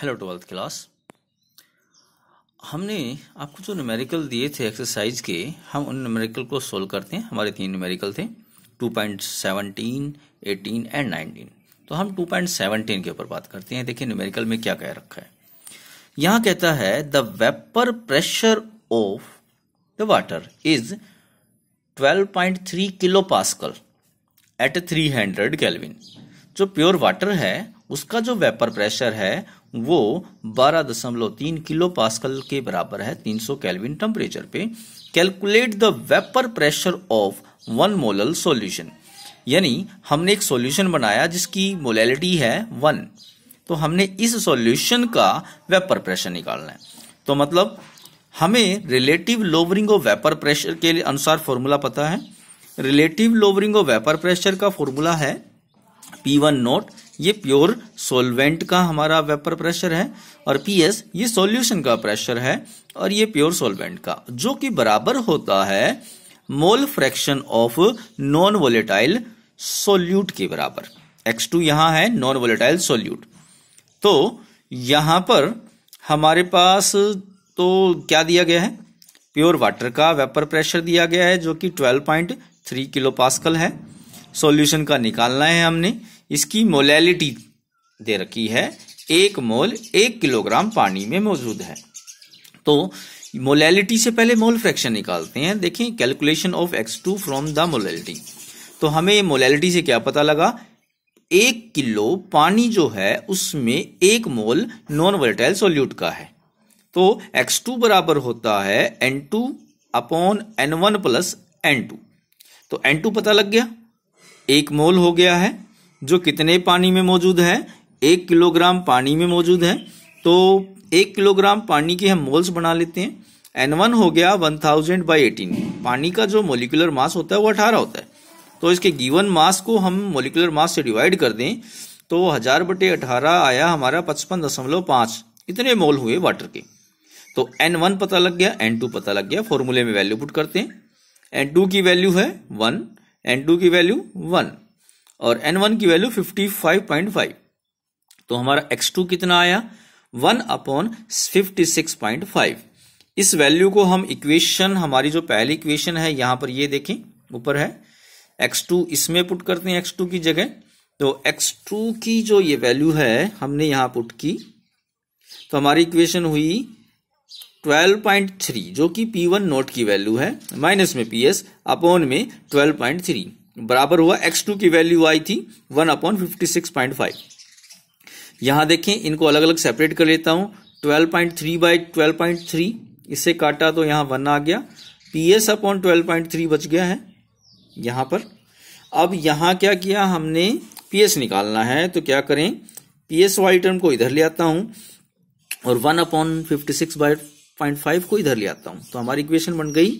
hello twelfth class हमने आपको जो न्यूमेरिकल दिए थे एक्सरसाइज के हम उन न्यूमेरिकल को सोल्व करते हैं हमारे तीन न्यूमेरिकल थे 2.17, 18 एंड 19 तो हम 2.17 के ऊपर बात करते हैं देखिए न्यूमेरिकल में क्या कह रखा है यहाँ कहता है the vapour pressure of the water is 12.3 kilopascal at 300 kelvin जो प्योर वाटर है उसका जो वेपर प्रेशर है वो 12.3 किलो पास्कल के बराबर है 300 कैलविन टेम्परेचर पे calculate the vapour pressure of one molal solution यानी हमने एक सॉल्यूशन बनाया जिसकी मोलैलिटी है वन तो हमने इस सॉल्यूशन का वेपर प्रेशर निकालना है तो मतलब हमें relative lowering of vapour pressure के अनुसार फॉर्मूला पता है relative lowering of vapour pressure का फॉर्मूला है पी वन नोट ये प्योर सोलवेंट का हमारा वेपर प्रेशर है और पीएस ये सॉल्यूशन का प्रेशर है और ये प्योर सोलवेंट का जो कि बराबर होता है mole fraction of non volatile solute के बराबर एक्स टू यहां है नॉन वोलेटाइल सोल्यूट तो यहां पर हमारे पास तो क्या दिया गया है प्योर वाटर का वेपर प्रेशर दिया गया है जो कि 12.3 किलो पास्कल है सॉल्यूशन का निकालना है हमने इसकी मोलैलिटी दे रखी है एक मोल एक किलोग्राम पानी में मौजूद है तो मोलैलिटी से पहले मोल फ्रैक्शन निकालते हैं देखें calculation of x two from the molality तो हमें मोलैलिटी से क्या पता लगा एक किलो पानी जो है उसमें एक मोल नॉन वर्टाइल सोल्यूट का है तो x2 बराबर होता है N2 two upon n one plus n तो N2 पता लग गया एक मोल हो गया है जो कितने पानी में मौजूद है एक किलोग्राम पानी में मौजूद है तो एक किलोग्राम पानी के हम मोल्स बना लेते हैं एन वन हो गया वन थाउजेंड बाई एटीन पानी का जो मोलिकुलर मास होता है वो अठारह होता है तो इसके गिवन मास को हम मोलिकुलर मास से डिवाइड कर दें तो हजार बटे अठारह आया हमारा पचपन दशमलव पाँच इतने मोल हुए वाटर के तो एन वन पता लग गया एन टू पता लग गया फॉर्मूले में वैल्यू पुट करते हैं एन टू की वैल्यू है वन एन टू की वैल्यू वन और एन वन की value fifty five point five तो हमारा एक्स टू कितना आया one upon fifty six point five इस वैल्यू को हम इक्वेशन हमारी जो पहली इक्वेशन है यहां पर ये देखें ऊपर है एक्स टू इसमें पुट करते हैं एक्स टू की जगह तो एक्स टू की जो ये वैल्यू है हमने यहां पुट की तो हमारी इक्वेशन हुई 12.3 जो कि P1 नोट की वैल्यू है माइनस में एस अपॉन में 12.3 बराबर हुआ एक्स टू की वैल्यू आई थी one upon fifty six point five यहां देखें इनको अलग अलग सेपरेट कर लेता हूं twelve point three by twelve point three इससे काटा तो यहां वन आ गया P S upon twelve point three बच गया है यहां पर अब यहां क्या किया हमने पी एस निकालना है तो क्या करें पी एस वाई टर्म को इधर ले आता हूं और one upon fifty six by point five को इधर ले आता हूं तो हमारी इक्वेशन बन गई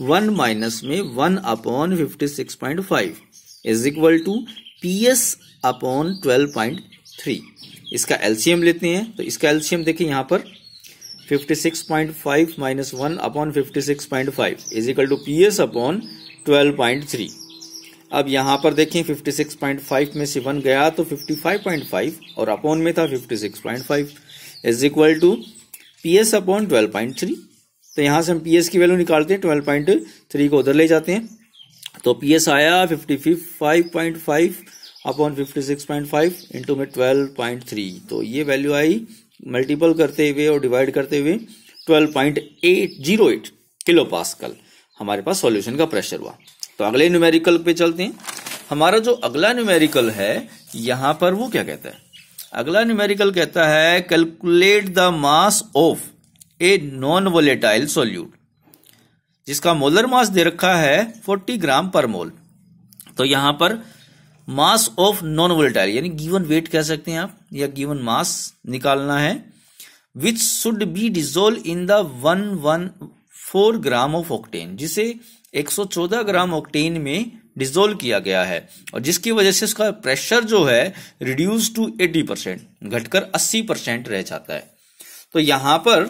वन माइनस में one upon fifty six point five is equal to P S upon twelve point three इसका एलसीएम लेते हैं तो इसका एल्शियम देखिए यहाँ पर fifty six five minus one upon fifty six point five is equal to P S upon twelve point three अब यहाँ पर देखें फाइव में से वन गया तो फिफ्टी फाइव पॉइंट फाइव और अपॉन में था fifty six point five is equal to P S upon twelve point three तो यहाँ से हम पी की वैल्यू निकालते हैं ट्वेल्व पॉइंट थ्री को उधर ले जाते हैं तो पी आया fifty five point five upon fifty six point five into में ट्वेल्व पॉइंट थ्री तो ये वैल्यू आई मल्टीपल करते हुए और डिवाइड करते हुए twelve point eight zero eight kilo कल हमारे पास सॉल्यूशन का प्रेशर हुआ तो अगले न्यूमेरिकल पे चलते हैं हमारा जो अगला न्यूमेरिकल है यहां पर वो क्या कहता है अगला न्यूमेरिकल कहता है calculate the mass of a non volatile solute जिसका मोलर मास दे रखा है 40 ग्राम तो पर मोल तो यहां पर मास ऑफ नॉन वोलेटाइल यानी गिवन वेट कह सकते हैं आप या गिवन मास निकालना है which should be dissolve in the one one four gram of octane जिसे 114 ग्राम ऑक्टेन में डिजोल्व किया गया है और जिसकी वजह से उसका प्रेशर जो है रिड्यूस टू 80 परसेंट घटकर 80 परसेंट रह जाता है तो यहां पर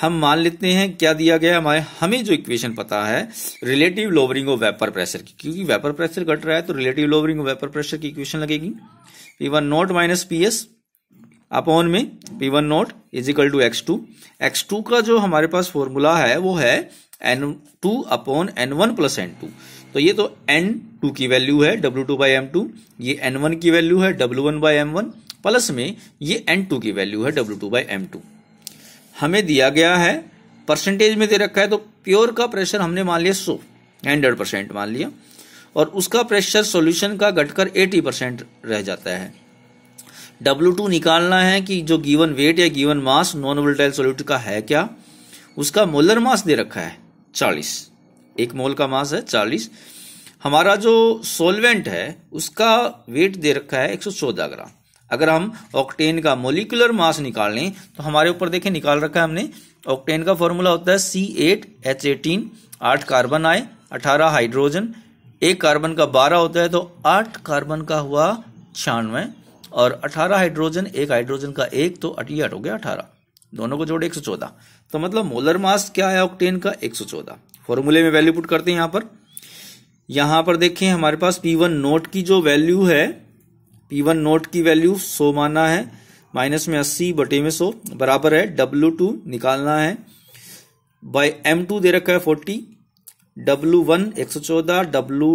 हम मान लेते हैं क्या दिया गया हमारे हमें जो इक्वेशन पता है relative lowering of vapour pressure की क्योंकि वेपर प्रेशर घट रहा है तो relative lowering of vapour pressure की इक्वेशन लगेगी P one nought minus P S upon में P one nought is equal to x two x two का जो हमारे पास फॉर्मूला है वो है n two upon n one plus n two तो ये तो एन टू की वैल्यू है W two by M two ये एन वन की वैल्यू है W one by M one plus में ये एन टू की वैल्यू है W two by M two हमें दिया गया है परसेंटेज में दे रखा है तो प्योर का प्रेशर हमने मान लिया सो हंड्रेड परसेंट मान लिया और उसका प्रेशर सॉल्यूशन का घटकर 80 परसेंट रह जाता है W2 निकालना है कि जो गिवन वेट या given mass non volatile solute का है क्या उसका मोलर मास दे रखा है 40 एक मोल का मास है 40 हमारा जो सोलवेंट है उसका वेट दे रखा है 114 ग्राम अगर हम ऑक्टेन का मोलिकुलर मास निकाल लें तो हमारे ऊपर देखें निकाल रखा है हमने ऑक्टेन का फॉर्मूला होता है सी एट एच एटीन आठ कार्बन आए अठारह हाइड्रोजन एक कार्बन का बारह होता है तो आठ कार्बन का हुआ छियानवे और अठारह हाइड्रोजन एक हाइड्रोजन का एक तो अटी आठ हो गया अठारह दोनों को जोड़े एक सौ चौदह तो मतलब मोलर मास क्या है ऑक्टेन का एक सौ चौदह फॉर्मूले में वैल्यू पुट करते हैं यहाँ पर यहाँ पर देखें हमारे पास पी वन नोट की जो वैल्यू है टी वन नोट की वैल्यू सो माना है माइनस में अस्सी बटे में सो बराबर है डब्ल्यू टू निकालना है बाय एम टू दे रखा है फोर्टी डब्ल्यू वन एक सौ चौदह डब्ल्यू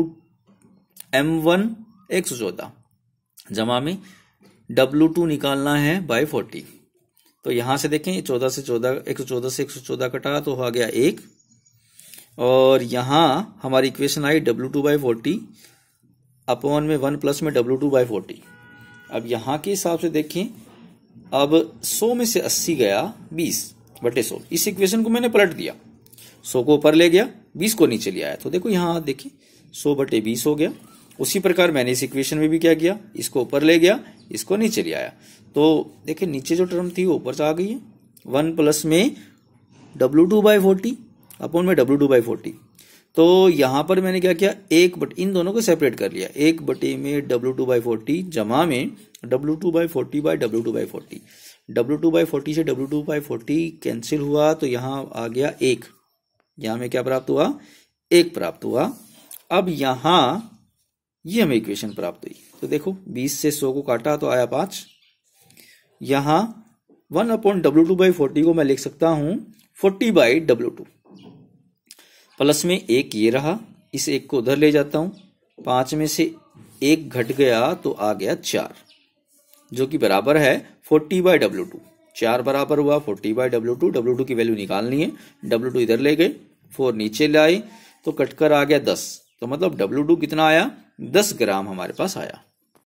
एम वन एक सौ चौदह जमा में डब्लू टू निकालना है बाय फोर्टी तो यहां से देखें चौदह से चौदह एक सौ चौदह से एक सौ चौदह कटा तो आ गया एक और यहां हमारी इक्वेशन आई W two by forty upon में वन प्लस में डब्ल्यू टू बाई फोर्टी अब यहां के हिसाब से देखें अब 100 में से 80 गया 20 बटे 100 इस इक्वेशन को मैंने पलट दिया 100 को ऊपर ले गया 20 को नीचे ले आया तो देखो यहां देखिए 100 बटे 20 हो गया उसी प्रकार मैंने इस इक्वेशन में भी क्या किया इसको ऊपर ले गया इसको नीचे ले आया तो देखिए नीचे जो टर्म थी वो ऊपर से आ गई है वन प्लस में W two by forty upon में डब्ल्यू टू बाई फोर्टी तो यहां पर मैंने क्या किया एक बट इन दोनों को सेपरेट कर लिया एक बटे में डब्ल्यू टू बाई फोर्टी जमा में W two by forty by W two by forty W two by forty से W two by forty cancel हुआ तो यहां आ गया एक यहां में क्या प्राप्त हुआ एक प्राप्त हुआ अब यहां ये हमें इक्वेशन प्राप्त हुई तो देखो बीस से सौ को काटा तो आया पांच यहां one upon W two by forty को मैं लिख सकता हूं forty by W two plus में एक ये रहा इस एक को उधर ले जाता हूं पांच में से एक घट गया तो आ गया चार जो कि बराबर है फोर्टी बाय डब्ल्यू टू चार बराबर हुआ forty by W two W two की वैल्यू निकालनी है डब्ल्यू टू इधर ले गए फोर नीचे लाए तो कटकर आ गया दस तो मतलब डब्ल्यू टू कितना आया दस ग्राम हमारे पास आया